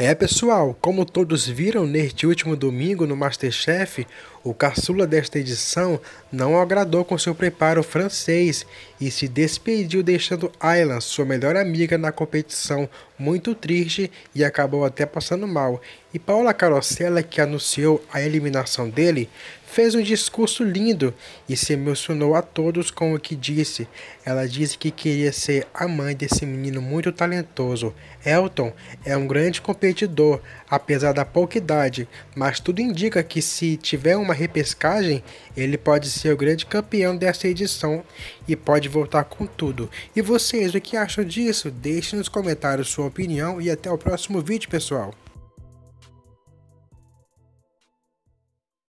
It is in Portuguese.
É pessoal, como todos viram neste último domingo no Masterchef, o caçula desta edição não agradou com seu preparo francês e se despediu deixando Aylan, sua melhor amiga na competição, muito triste e acabou até passando mal. E Paula Carosella, que anunciou a eliminação dele, fez um discurso lindo e se emocionou a todos com o que disse. Ela disse que queria ser a mãe desse menino muito talentoso. Elton é um grande competidor, apesar da pouca idade, mas tudo indica que se tiver uma repescagem, ele pode ser o grande campeão dessa edição e pode voltar com tudo. E vocês, o que acham disso? Deixe nos comentários sua opinião e até o próximo vídeo, pessoal.